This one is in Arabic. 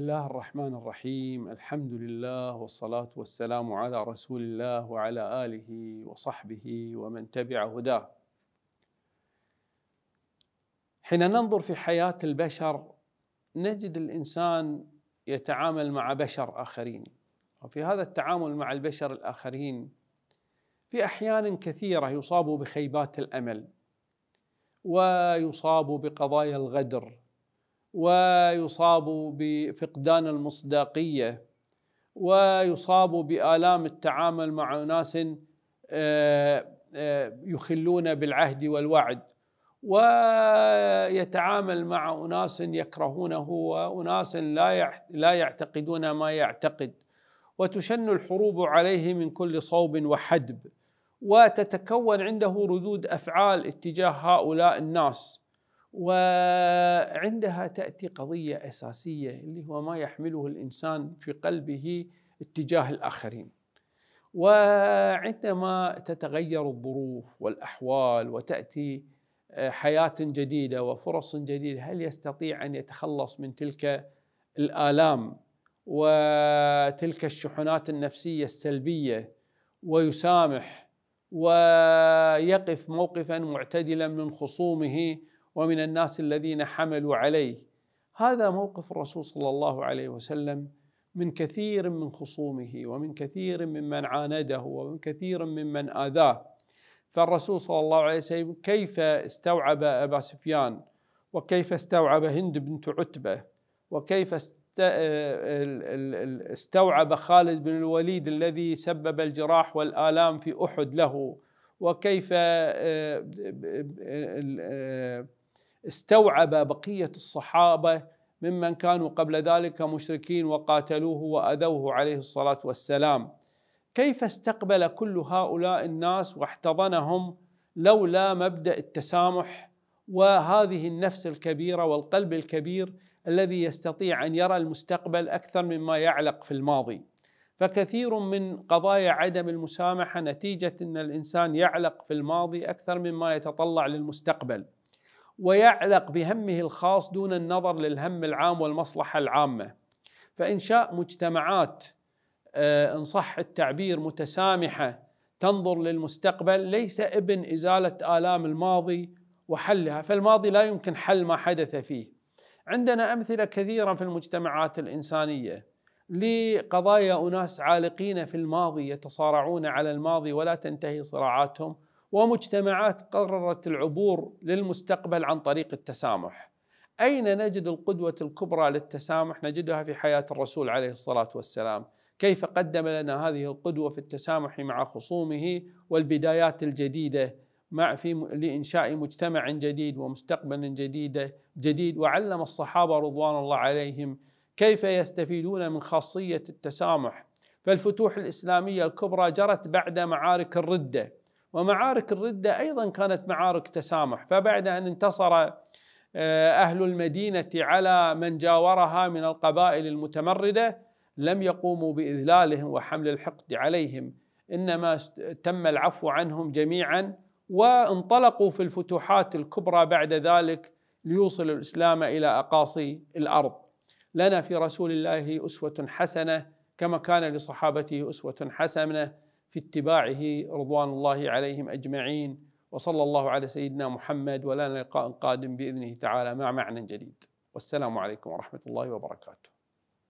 الله الرحمن الرحيم الحمد لله والصلاة والسلام على رسول الله وعلى آله وصحبه ومن تبع هداه حين ننظر في حياة البشر نجد الإنسان يتعامل مع بشر آخرين وفي هذا التعامل مع البشر الآخرين في أحيان كثيرة يصاب بخيبات الأمل ويصاب بقضايا الغدر ويصاب بفقدان المصداقيه ويصاب بالام التعامل مع ناس آه، آه، يخلون بالعهد والوعد ويتعامل مع اناس يكرهونه واناس لا لا يعتقدون ما يعتقد وتشن الحروب عليه من كل صوب وحدب وتتكون عنده ردود افعال اتجاه هؤلاء الناس وعندها تأتي قضية أساسية اللي هو ما يحمله الإنسان في قلبه اتجاه الآخرين وعندما تتغير الظروف والأحوال وتأتي آه، حياة جديدة وفرص جديدة هل يستطيع أن يتخلص من تلك الآلام وتلك الشحنات النفسية السلبية ويسامح ويقف موقفا معتدلا من خصومه ومن الناس الذين حملوا عليه هذا موقف الرسول صلى الله عليه وسلم من كثير من خصومه ومن كثير ممن عانده ومن كثير ممن آذاه فالرسول صلى الله عليه وسلم كيف استوعب أبا سفيان وكيف استوعب هند بنت عتبة وكيف استوعب خالد بن الوليد الذي سبب الجراح والآلام في أحد له وكيف آه، آه، آه، استوعب بقية الصحابة ممن كانوا قبل ذلك مشركين وقاتلوه وأذوه عليه الصلاة والسلام كيف استقبل كل هؤلاء الناس واحتضنهم لولا مبدأ التسامح وهذه النفس الكبيرة والقلب الكبير الذي يستطيع أن يرى المستقبل أكثر مما يعلق في الماضي فكثير من قضايا عدم المسامحة نتيجة أن الإنسان يعلق في الماضي أكثر مما يتطلع للمستقبل ويعلق بهمه الخاص دون النظر للهم العام والمصلحه العامه فانشاء مجتمعات آه، ان صح التعبير متسامحه تنظر للمستقبل ليس ابن ازاله الام الماضي وحلها فالماضي لا يمكن حل ما حدث فيه عندنا امثله كثيره في المجتمعات الانسانيه لقضايا اناس عالقين في الماضي يتصارعون على الماضي ولا تنتهي صراعاتهم ومجتمعات قررت العبور للمستقبل عن طريق التسامح أين نجد القدوة الكبرى للتسامح نجدها في حياة الرسول عليه الصلاة والسلام كيف قدم لنا هذه القدوة في التسامح مع خصومه والبدايات الجديدة مع في لإنشاء مجتمع جديد ومستقبل جديد جديد وعلم الصحابة رضوان الله عليهم كيف يستفيدون من خاصية التسامح فالفتوح الإسلامية الكبرى جرت بعد معارك الردة ومعارك الردة أيضا كانت معارك تسامح فبعد أن انتصر آه، أهل المدينة على من جاورها من القبائل المتمردة لم يقوموا بإذلالهم وحمل الحقد عليهم إنما تم العفو عنهم جميعا وانطلقوا في الفتوحات الكبرى بعد ذلك ليوصلوا الإسلام إلى أقاصي الأرض لنا في رسول الله أسوة حسنة كما كان لصحابته أسوة حسنة في اتباعه رضوان الله عليهم اجمعين وصلى الله على سيدنا محمد ولنا لقاء قادم باذنه تعالى مع معنى جديد والسلام عليكم ورحمه الله وبركاته